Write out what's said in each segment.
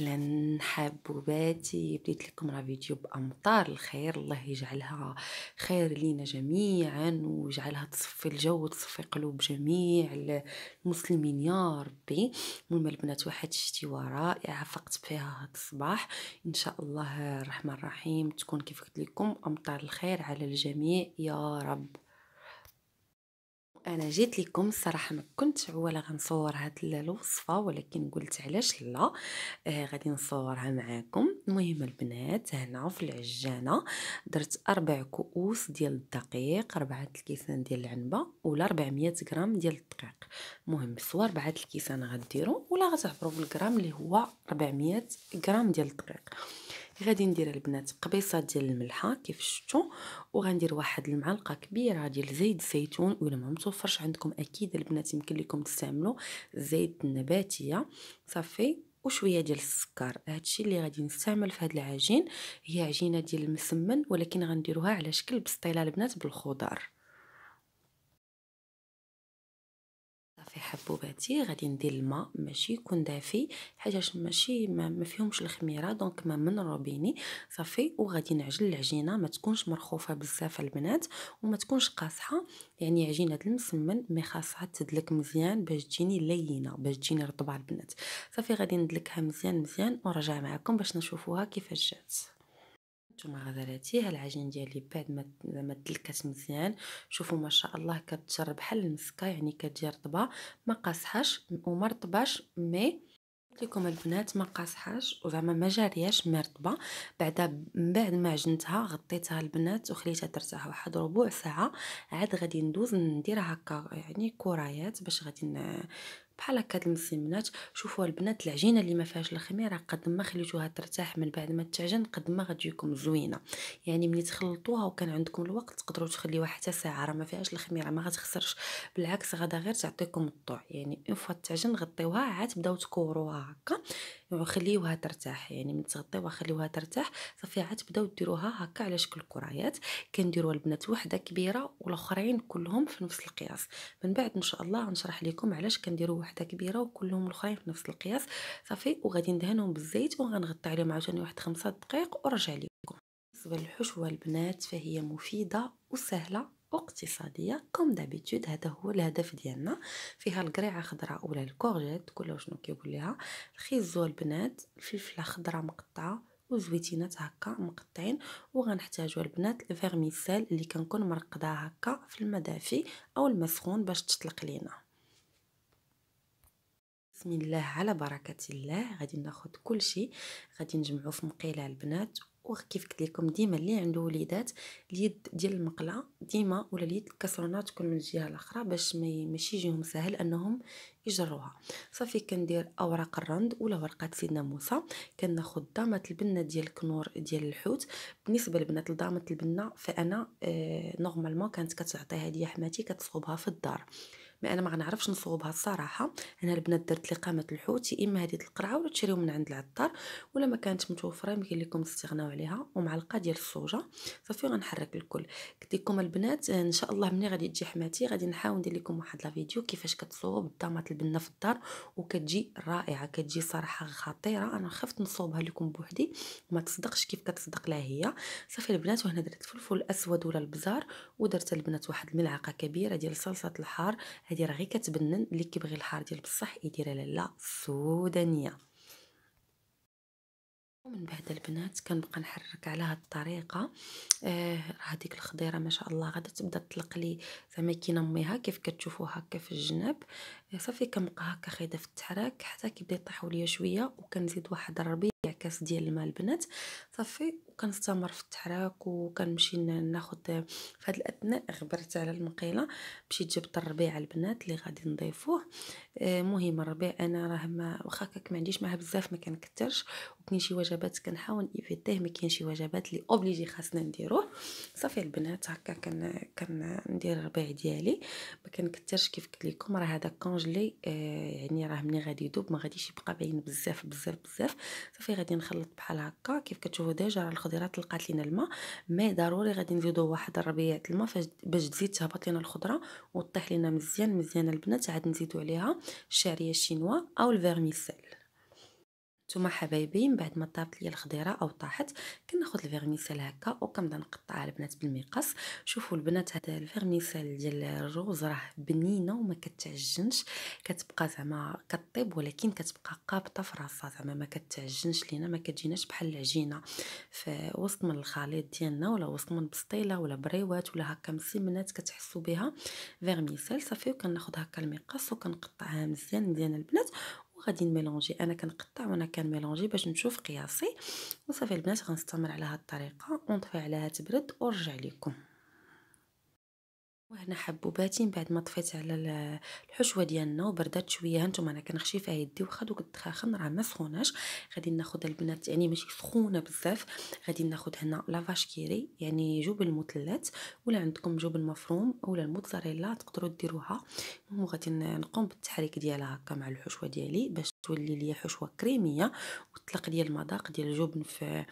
اهلا حبوباتي بديت لكم راه فيديو بامطار الخير الله يجعلها خير لينا جميعا ويجعلها تصفي الجو وتصفي قلوب جميع المسلمين يا ربي المهم البنات واحد الشتيوه رائعه فقت فيها هاد الصباح ان شاء الله الرحمن الرحيم تكون كيف قلت لكم امطار الخير على الجميع يا رب انا جيت لكم الصراحه ما كنتش اولا غنصور هاد الوصفه ولكن قلت علاش لا آه غادي نصورها معاكم المهم البنات هنا في العجانه درت اربع كؤوس ديال الدقيق ربعة الكيسان ديال العنبه ولا 400 غرام ديال الدقيق المهم سوا ربعة الكيسان غديروا ولا غتعبروا بالغرام اللي هو 400 غرام ديال الدقيق غادي ندير البنات قبيصه ديال الملحه كيف شفتوا وغندير واحد المعلقه كبيره ديال زيت الزيتون ولا ما متوفرش عندكم اكيد البنات يمكن لكم تستعملوا زيت النباتيه صافي وشويه ديال السكر هادشي اللي غادي نستعمل في هاد العجين هي عجينه ديال المسمن ولكن غنديروها على شكل بسطيله البنات بالخضار حبوباتي غادي ندير الماء ماشي يكون دافي حاجه ماشي ما, ما فيهمش الخميره دونك ما من روبيني صافي وغادي نعجن العجينه ما تكونش مرخوفه بزاف البنات وما تكونش قاصحه يعني عجينه المسمن مي خاصها تدلك مزيان باش تجيني لينه باش تجيني رطبه البنات صافي غادي ندلكها مزيان مزيان ونرجع معكم باش نشوفوها كيفاش جات انتم غزلاتي هالعجين ديالي بعد ما زعما تلكات مزيان شوفوا ما شاء الله كتشرب بحال المسكه يعني كتجي رطبه ما قاصحاش وما رطباش مي لكم البنات ما قاصحاش وزعما ما جارياش مرطبه بعد من بعد ما عجنتها غطيتها البنات وخليتها ترتاح واحد ربع ساعه عاد غادي ندوز ندير هكا يعني كرايات باش غادي بحال هكا المسمنات شوفوا البنات العجينه اللي ما فيهاش الخميره قد ما خليتوها ترتاح من بعد ما تعجن قد ما غتجيكم زوينه يعني ملي تخلطوها وكان عندكم الوقت تقدروا تخليوها حتى ساعه راه ما فيهاش الخميره ما غتخسرش بالعكس غدا غير تعطيكم الطوع يعني اون فوا تعجن غطيوها عاد تبداو تكوروها هكا وخليوها يعني ترتاح يعني ملي تغطيوها خليوها ترتاح صافي عاد تبداو ديروها هكا على شكل كريات كنديروا البنات وحده كبيره والاخرين كلهم في نفس القياس من بعد ان شاء الله غنشرح لكم علاش كنديروا واحده كبيره وكلهم الاخرين في نفس القياس صافي وغادي ندهنهم بالزيت وغنغطي عليهم عاوتاني واحد خمسة دقائق ورجع لكم بالنسبه للحشوه البنات فهي مفيده وسهله اقتصاديه كوم دابيتود هذا هو الهدف ديالنا فيها القريعه خضراء ولا الكورجيت كل شنو كيقول ليها الخيزو البنات الفلفله خضراء مقطعه وزويتينات هكا مقطعين وغنحتاجو البنات الفيرميسال اللي كنكون مرقداه هكا في المدافي او المسخون باش تطلق لينا بسم الله على بركه الله غادي ناخذ كل شيء غادي نجمعو في مقيله البنات وكيف قلت لكم ديما اللي عنده وليدات اليد ديال المقله ديما ولا اليد الكسرونه تكون من الجهه الاخرى باش ما ماشي يجيهم سهل انهم يجروها صافي كندير اوراق الرند ولا ورقه سيدنا موسى كناخذ ضامه البنه ديال الكنور ديال الحوت بالنسبه للبنات لضامه البنه فانا آه نورمالمون كانت كتعطيها هدية حماتي كتصوبها في الدار ما انا ما غنعرفش نصوبها الصراحه انا البنات درت لي قامه الحوت يا اما هذه القرعه ولا تشريو من عند العطار ولا ما كانت متوفره يمكن لكم تستغناو عليها ومعلقه ديال الصوجه صافي غنحرك الكل قلت لكم البنات آه، ان شاء الله ملي غادي تجي حماتي غادي نحاول ندير لكم واحد لا فيديو كيفاش كتصوب الطماط البنه في الدار وكتجي رائعه كتجي صراحه خطيره انا خفت نصوبها لكم بوحدي وما تصدقش كيف كتصدق لها هي صافي البنات وهنا درت الفلفل الاسود ولا البزار ودرت البنات واحد الملعقه كبيره ديال صلصه الحار هذه راه غير كتبنن اللي كيبغي الحار ديال بصح يديرها لاله سودانيه ومن بعد البنات كنبقى نحرك على هذه الطريقه آه هذيك الخضيره ما شاء الله غادا تبدا تطلق لي زعما كينميها كيف كتشوفوا هكا في الجناب آه، صافي كنبقى هكا خايده في التحراك حتى كيبدا يطيحوا لي شويه وكنزيد واحد الربيع كاس ديال الماء البنات صافي وكنستمر في التحراك وكنمشي ناخد في هاد الاثناء غبرت على المقيله مشيت جبت الربيع البنات اللي غادي نضيفوه المهم آه، الربيع انا راه ما واخا كاك ما عنديش معاه بزاف ما كنكثرش وكاين شي وجبات كنحاول ايفيتيه ما كاين شي وجبات اللي اوبليجي خاصنا نديروه صافي البنات هكا كن كندير الربيع ديالي ما كنكثرش كيف قلت لكم راه هذا كونجلي آه، يعني راه ملي غادي يذوب ما غاديش يبقى باين بزاف بزاف بزاف صافي غادي نخلط بحال هكا كيف كتشوفوا كنعرفوا ديجا راه الخضيرات لقات لينا الماء مي ضروري غادي نزيدو واحد الربيعه الماء باش تزيد تهبط لينا الخضره وطيح لينا مزيان مزيان البنات عاد نزيدو عليها الشعريه الشينوا او الفيرميسيل نتوما حبايبي من بعد ما طابت لي الخضيره او طاحت كناخذ الفيرميسال هكا وكنبدا نقطعها البنات بالمقص شوفوا البنات هذا الفيرميسال ديال الروز راه بنينه وما كتعجنش كتبقى زعما كطيب ولكن كتبقى قابطه في راسها زعما ما كتعجنش لينا ما كتجيناش بحال العجينه في وسط من الخليط ديالنا ولا وسط من بسطيله ولا بريوات ولا هكا مسمنات كتحسوا بها فيرميسال صافي وكناخذ هكا المقص وكنقطعها مزيان مزيان البنات وغادي نميلونجي انا كنقطع وانا كنميلونجي باش نشوف قياسي وصافي البنات غنستمر على هاد الطريقه ونطفي عليها تبرد ونرجع لكم وهنا حبوباتي من بعد ما طفيت على الحشوه ديالنا وبردات شويه هانتوما انا كنخشي فيها يدي واخا دوك الدخاخن راه ما سخوناش غادي ناخذ البنات يعني ماشي سخونه بزاف غادي ناخذ هنا لافاش كيري يعني جبن المثلث ولا عندكم جبن مفروم ولا الموتزاريلا تقدروا ديروها المهم غادي نقوم بالتحريك ديالها هكا مع الحشوه ديالي باش تولي ليا حشوه كريميه طلق لي المذاق ديال الجبن في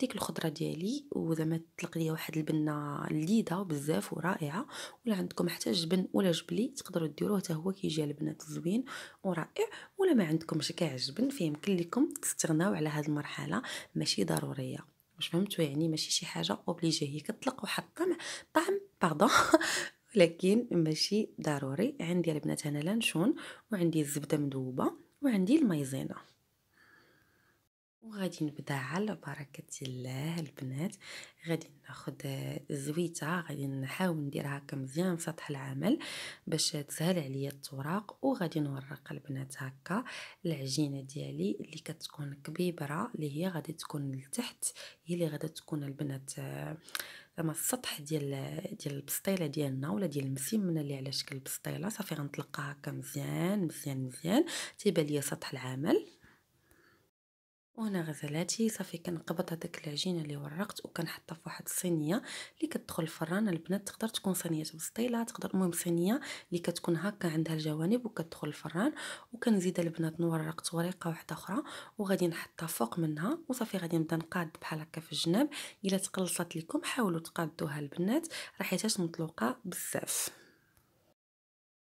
ديك الخضره ديالي وزعما طلق ليا واحد البنه لذيذه بزاف ورائعه ولا عندكم حتى جبن ولا جبلي تقدروا ديروه حتى هو كيجي البنات زوين ورائع ولا ما عندكمش كاع الجبن فيمكن لكم تستغناو على هذه المرحله ماشي ضروريه واش فهمتوا يعني ماشي شي حاجه اوبليجي هي كتطلق واحد الطعم طعم باردون لكن ماشي ضروري عندي البنات هنا لانشون وعندي الزبده مذوبه وعندي المايزينا وغادي نبدا على بركه الله البنات غادي ناخذ زويته غادي نحاول نديرها هكا مزيان سطح العمل باش تسهل عليا التوراق وغادي نورق البنات هكا العجينه ديالي اللي كتكون كبيبره اللي هي غادي تكون لتحت هي اللي غادي تكون البنات زعما السطح ديال ديال البسطيله ديالنا ولا ديال المسمنه اللي على شكل بسطيله صافي غنطلقها هكا مزيان مزيان مزيان تيبان ليا سطح العمل وهنا غزلاتي صافي كنقبض هذاك العجينه اللي ورقت وكنحطها في واحد الصينيه اللي كتدخل الفران البنات تقدر تكون صينيه بسطيله تقدر المهم صينيه اللي كتكون هكا عندها الجوانب وكتدخل الفران وكنزيد البنات نورق توريقه واحده اخرى وغادي نحطها فوق منها وصافي غادي نبدا نقاد بحال هكا في الجناب الا تقلصت لكم حاولوا تقادوها البنات راه حيتاش مطلوقه بزاف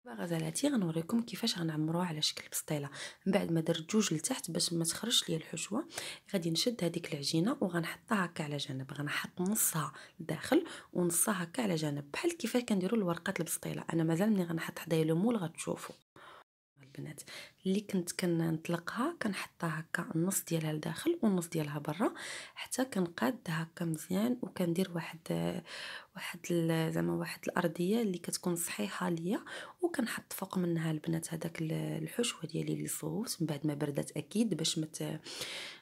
غزالاتي غنوريكم كيفاش غنعمروها على شكل بسطيله من بعد ما درت جوج لتحت باش ما تخرجش ليا الحشوه غادي نشد هذيك العجينه وغنحطها هكا على جنب غنحط نصها لداخل ونصها هكا على جنب بحال كيفاش كنديروا الورقات البسطيله انا مازال ملي غنحط حدايا لو مول غتشوفوا البنات اللي كنت كنطلقها كنحطها هكا النص ديالها لداخل والنص ديالها برا حتى كنقاد هكا مزيان وكندير واحد واحد زعما واحد الارضيه اللي كتكون صحيحه ليا وكنحط فوق منها البنات هذاك الحشوه ديالي اللي صوبت من بعد ما بردات اكيد باش مت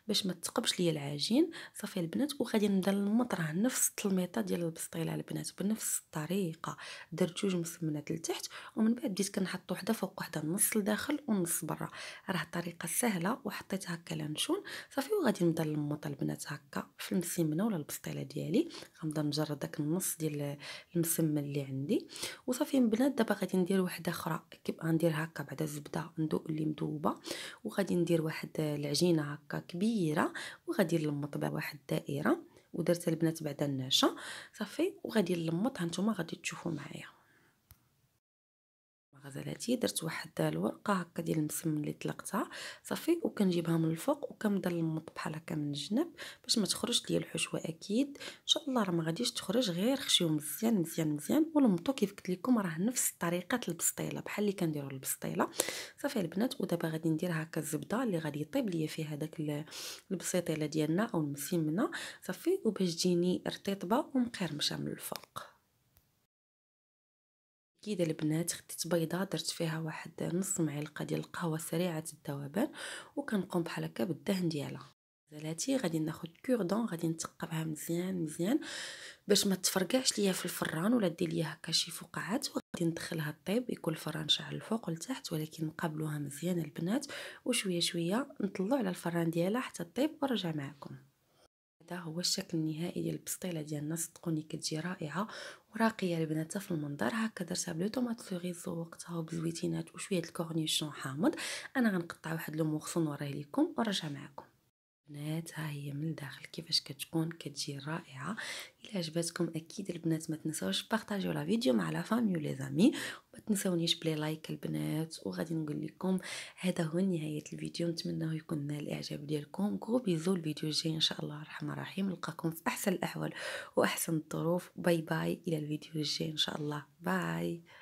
باش ما تقبش ليا العجين صافي البنات وغادي نبدا نمطره نفس التلميطه ديال البسطيله البنات بنفس الطريقه درت جوج مسمنات لتحت ومن بعد بديت كنحط وحده فوق وحده نص لداخل ونص برا راه طريقه سهله وحطيت هكا لانشون صافي وغادي نبدا نمط البنات هكا في المسمنه ولا البسطيله ديالي غنبدا نجرد داك النص ديال المسمن اللي عندي وصافي من بنات دابا غادي ندير وحده اخرى كيب غندير هكا بعدا زبده ندوق اللي مذوبه وغادي ندير واحد العجينه هكا كبيره وغادي نلمط بها واحد الدائره ودرت البنات بعدا النعشه صافي وغادي نلمط هانتوما غادي تشوفوا معايا غزالاتي درت واحد الورقه هكا ديال المسمن اللي طلقتها صافي وكنجيبها من الفوق وكنضل بحال هكا من الجنب باش ما تخرجش ليا الحشوه اكيد ان شاء الله راه ما غاديش تخرج غير خشيو مزيان مزيان مزيان والمطو كيف قلت لكم راه نفس طريقه البسطيله بحال اللي كنديروا البسطيله صافي البنات ودابا غادي ندير هكا الزبده اللي غادي يطيب ليا فيها داك البسيطيله ديالنا او المسمنه صافي وباش تجيني رطيطبه ومقرمشه من الفوق كيدا البنات خديت بيضه درت فيها واحد نص معلقه ديال القهوه سريعه الذوبان وكنقوم بحال هكا بالدهن ديالها زلاتي غادي ناخذ كوردون غادي نتقبها مزيان مزيان باش ما تفرقعش ليا في الفران ولا دير ليا هكا شي فقاعات وغادي ندخلها طيب يكون الفران شعل الفوق والتحت ولكن نقابلوها مزيان البنات وشويه شويه نطلو على الفران ديالها حتى طيب ونرجع معكم هذا هو الشكل النهائي ديال البسطيله ديالنا صدقوني كتجي رائعه وراقيه البنات في المنظر هكا درتها بلو طوماط سوغي وقتها بزويتينات وشويه الكورنيشون حامض انا غنقطع واحد لو مورسو نوريه ليكم ونرجع معكم البنات ها هي من الداخل كيفاش كتكون كتجي رائعه الا عجبتكم اكيد البنات ما تنساوش بارطاجيو لا فيديو مع لا فامي ولي زامي وما تنساونيش بلي لايك البنات وغادي نقول لكم هذا هو نهايه الفيديو نتمنى يكون نال الاعجاب ديالكم كو بيزو الفيديو الجاي ان شاء الله الرحمن الرحيم نلقاكم في احسن الاحوال واحسن الظروف باي باي الى الفيديو الجاي ان شاء الله باي